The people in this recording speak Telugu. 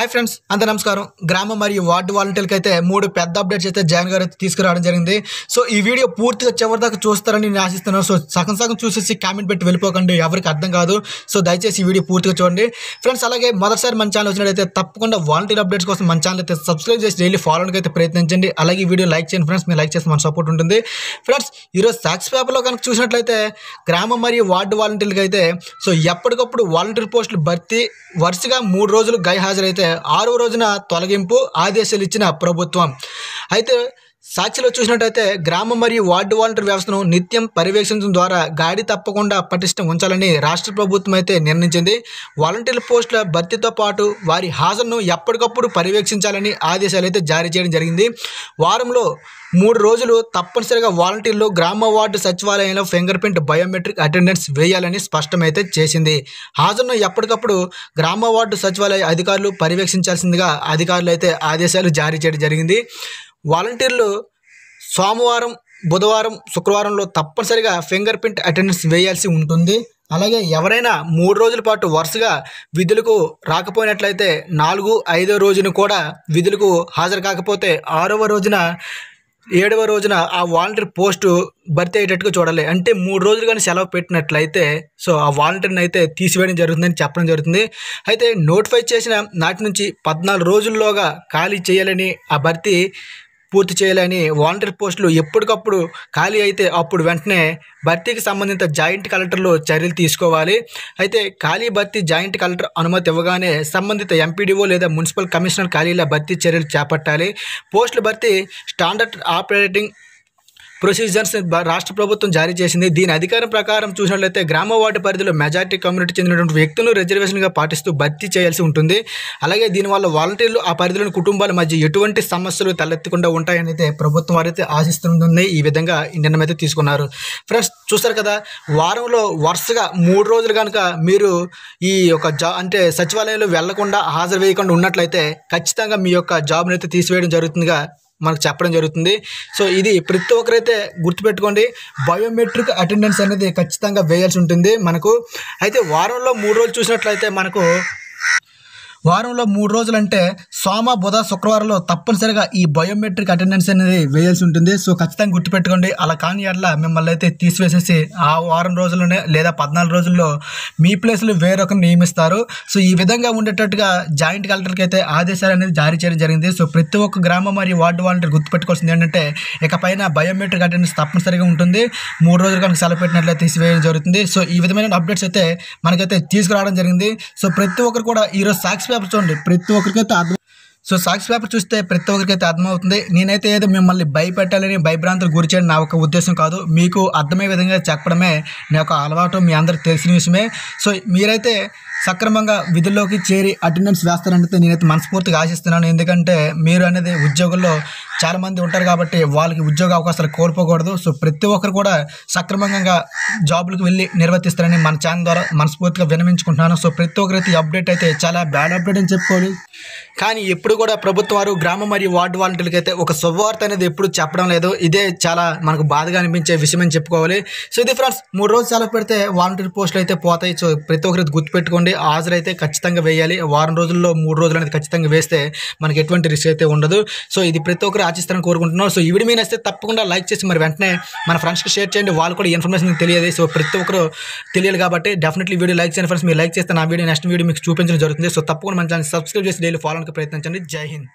హాయ్ ఫ్రెండ్స్ అంత నమస్కారం గ్రామ మరియు వార్డు వాలంటీర్కి అయితే మూడు పెద్ద అప్డేట్స్ అయితే జగన్ గారు అయితే తీసుకురావడం జరిగింది సో ఈ వీడియో పూర్తిగా చివరి దాకా చూస్తారని నేను ఆశిస్తున్నాను సో సగం సగం చూసేసి కామెంట్ పెట్టి వెళ్ళిపోకండి ఎవరికి అర్థం కాదు సో దయచేసి ఈ వీడియో పూర్తిగా చూడండి ఫ్రెండ్స్ అలాగే మొదటిసారి మన ఛానల్ వచ్చినట్టయితే తప్పకుండా వాలంటీర్ అప్డేట్స్ కోసం మన ఛానల్ అయితే సబ్స్క్రైబ్ చేసి డైలీ ఫాలోకి అయితే ప్రయత్నించండి అలాగే వీడియో లైక్ చేయండి ఫ్రెండ్స్ మీరు లైక్ చేసి మన సపోర్ట్ ఉంటుంది ఫ్రెండ్స్ ఈరోజు సాక్స్ పేపర్లో కనుక చూసినట్లయితే గ్రామ మరియు వార్డు వాలంటీర్లకి అయితే సో ఎప్పటికప్పుడు వాలంటీర్ పోస్టులు భర్తీ వరుసగా మూడు రోజులు గై హాజరైతే ఆరో రోజున తొలగింపు ఆదేశాలు ఇచ్చిన ప్రభుత్వం అయితే సాక్షిలో చూసినట్టయితే గ్రామ మరియు వార్డు వాలంటీర్ వ్యవస్థను నిత్యం పర్యవేక్షించడం ద్వారా గాడి తప్పకుండా పటిష్టం ఉంచాలని రాష్ట్ర ప్రభుత్వం అయితే నిర్ణయించింది వాలంటీర్ పోస్టుల భర్తీతో పాటు వారి హాజరును ఎప్పటికప్పుడు పర్యవేక్షించాలని ఆదేశాలు అయితే జారీ చేయడం జరిగింది వారంలో మూడు రోజులు తప్పనిసరిగా వాలంటీర్లు గ్రామ వార్డు సచివాలయంలో ఫింగర్ ప్రింట్ బయోమెట్రిక్ అటెండెన్స్ వేయాలని స్పష్టమైతే చేసింది హాజరును ఎప్పటికప్పుడు గ్రామ వార్డు సచివాలయ అధికారులు పర్యవేక్షించాల్సిందిగా అధికారులు అయితే ఆదేశాలు జారీ చేయడం జరిగింది వాలంటీర్లు సోమవారం బుధవారం శుక్రవారంలో తప్పనిసరిగా ఫింగర్ ప్రింట్ అటెండెన్స్ వేయాల్సి ఉంటుంది అలాగే ఎవరైనా మూడు రోజుల పాటు వరుసగా విధులకు రాకపోయినట్లయితే నాలుగు ఐదో రోజున కూడా విధులకు హాజరు కాకపోతే ఆరవ రోజున ఏడవ రోజున ఆ వాలంటీర్ పోస్టు భర్తీ అయ్యేటట్టుగా చూడాలి అంటే మూడు రోజులు కానీ సెలవు పెట్టినట్లయితే సో ఆ వాలంటీర్ని అయితే తీసివేయడం జరుగుతుందని చెప్పడం జరుగుతుంది అయితే నోటిఫై చేసిన నాటి నుంచి పద్నాలుగు రోజుల్లోగా ఖాళీ చేయాలని ఆ భర్తీ పూర్తి చేయాలని వాలంటీర్ పోస్టులు ఎప్పటికప్పుడు ఖాళీ అయితే అప్పుడు వెంటనే భర్తీకి సంబంధిత జాయింట్ కలెక్టర్లు చర్యలు తీసుకోవాలి అయితే ఖాళీ భర్తీ జాయింట్ కలెక్టర్ అనుమతి ఇవ్వగానే సంబంధిత ఎంపీడీఓ లేదా మున్సిపల్ కమిషనర్ ఖాళీల భర్తీ చర్యలు చేపట్టాలి పోస్టుల భర్తీ స్టాండర్డ్ ఆపరేటింగ్ ప్రొసీజర్స్ రాష్ట్ర ప్రభుత్వం జారీ చేసింది దీని అధికారం ప్రకారం చూసినట్లయితే గ్రామ వార్డు పరిధిలో మెజార్టీ కమ్యూనిటీ చెందినటువంటి వ్యక్తులను రిజర్వేషన్గా పాటిస్తూ భర్తీ చేయాల్సి ఉంటుంది అలాగే దీనివల్ల వాలంటీర్లు ఆ పరిధిలోని కుటుంబాల మధ్య ఎటువంటి సమస్యలు తలెత్తకుండా ఉంటాయని అయితే ప్రభుత్వం వారైతే ఆశిస్తుంది ఈ విధంగా ఇండియన్ అయితే తీసుకున్నారు ఫ్రెండ్స్ చూస్తారు కదా వారంలో వరుసగా మూడు రోజులు కనుక మీరు ఈ యొక్క జా అంటే సచివాలయంలో వెళ్లకుండా హాజరు వేయకుండా ఉన్నట్లయితే ఖచ్చితంగా మీ యొక్క జాబ్ని అయితే తీసివేయడం జరుగుతుందిగా మనకు చెప్పడం జరుగుతుంది సో ఇది ప్రతి ఒక్కరైతే గుర్తుపెట్టుకోండి బయోమెట్రిక్ అటెండెన్స్ అనేది ఖచ్చితంగా వేయాల్సి ఉంటుంది మనకు అయితే వారంలో మూడు రోజులు చూసినట్లయితే మనకు వారంలో మూడు రోజులు అంటే సోమ బుధ శుక్రవారంలో తప్పనిసరిగా ఈ బయోమెట్రిక్ అటెండెన్స్ అనేది వేయాల్సి ఉంటుంది సో ఖచ్చితంగా గుర్తుపెట్టుకోండి అలా కాని అట్లా మిమ్మల్ని అయితే తీసివేసేసి ఆ వారం రోజుల్లోనే లేదా పద్నాలుగు రోజుల్లో మీ ప్లేస్లో వేరొకరిని నియమిస్తారు సో ఈ విధంగా ఉండేటట్టుగా జాయింట్ కలెక్టర్కి అయితే ఆదేశాలు అనేది జారీ చేయడం జరిగింది సో ప్రతి ఒక్క గ్రామం మరియు వార్డు వాలంటీర్ గుర్తుపెట్టుకోవాల్సింది ఏంటంటే ఇకపైన బయోమెట్రిక్ అటెండెన్స్ తప్పనిసరిగా ఉంటుంది మూడు రోజులు కనుక సెలవు పెట్టినట్లయితే తీసివేయడం జరుగుతుంది సో ఈ విధమైన అప్డేట్స్ అయితే మనకైతే తీసుకురావడం జరిగింది సో ప్రతి ఒక్కరు కూడా ఈరోజు సాక్షి సాక్షి పేపర్ చూడండి ప్రతి ఒక్కరికైతే అర్థం సో సాక్షి పేపర్ చూస్తే ప్రతి ఒక్కరికైతే అర్థమవుతుంది నేనైతే ఏదో మిమ్మల్ని భయపెట్టాలని భయభ్రాంతులు గురి చేయడం నా ఒక ఉద్దేశం కాదు మీకు అర్థమయ్యే విధంగా చెప్పడమే నా యొక్క అలవాటు మీ అందరికి తెలిసిన విషయమే సో మీరైతే సక్రమంగా విధుల్లోకి చేరి అటెండెన్స్ వేస్తారంటే నేనైతే మనస్ఫూర్తిగా ఆశిస్తున్నాను ఎందుకంటే మీరు అనేది ఉద్యోగుల్లో చాలామంది ఉంటారు కాబట్టి వాళ్ళకి ఉద్యోగ అవకాశాలు కోల్పోకూడదు సో ప్రతి ఒక్కరు కూడా సక్రమంగా జాబులకు వెళ్ళి నిర్వర్తిస్తారని మన ఛానల్ ద్వారా మనస్ఫూర్తిగా వినమించుకుంటున్నాను సో ప్రతి ఒక్కరైతే అప్డేట్ అయితే చాలా బ్యాడ్ అప్డేట్ అని చెప్పుకోవాలి కానీ ఎప్పుడు కూడా ప్రభుత్వం వారు గ్రామం మరియు వార్డు వాలంటీర్లకి అయితే ఒక శుభవార్త అనేది ఎప్పుడు చెప్పడం లేదు ఇదే చాలా మనకు బాధగా అనిపించే విషయం అని చెప్పుకోవాలి సో ఇది ఫ్రెండ్స్ మూడు రోజులు సెలవు పెడితే వాలంటీర్ పోస్టులు అయితే పోతాయి సో ప్రతి ఒక్కరికి గుర్తుపెట్టుకోండి హాజరైతే ఖచ్చితంగా వేయాలి వారం రోజుల్లో మూడు రోజులు అనేది ఖచ్చితంగా వేస్తే మనకి ఎటువంటి రిస్క్ అయితే ఉండదు సో ఇది ప్రతి ఒక్కరు ఆచిస్తారని కోరుకుంటున్నాను సో ఈ వీడియో మీద తప్పకుండా లైక్ చేసి మరి వెంటనే మన ఫ్రెండ్స్కి షేర్ చేయండి వాళ్ళు కూడా ఇన్ఫర్మేషన్ తెలియదు సో ప్రతి ఒక్కరు తెలియదు కాబట్టి డెఫినెట్లీ వీడియో లైక్ చేయండి ఫ్రెండ్స్ మీరు లైక్ చేస్తే నా వీడియో నెక్స్ట్ వీడియో మీకు చూపించడం జరుగుతుంది సో తప్పకుండా మన ఛానల్ సబ్స్క్రైబ్ చేసి డైలీ ఫాలోకి ప్రయత్నించండి జై హింద్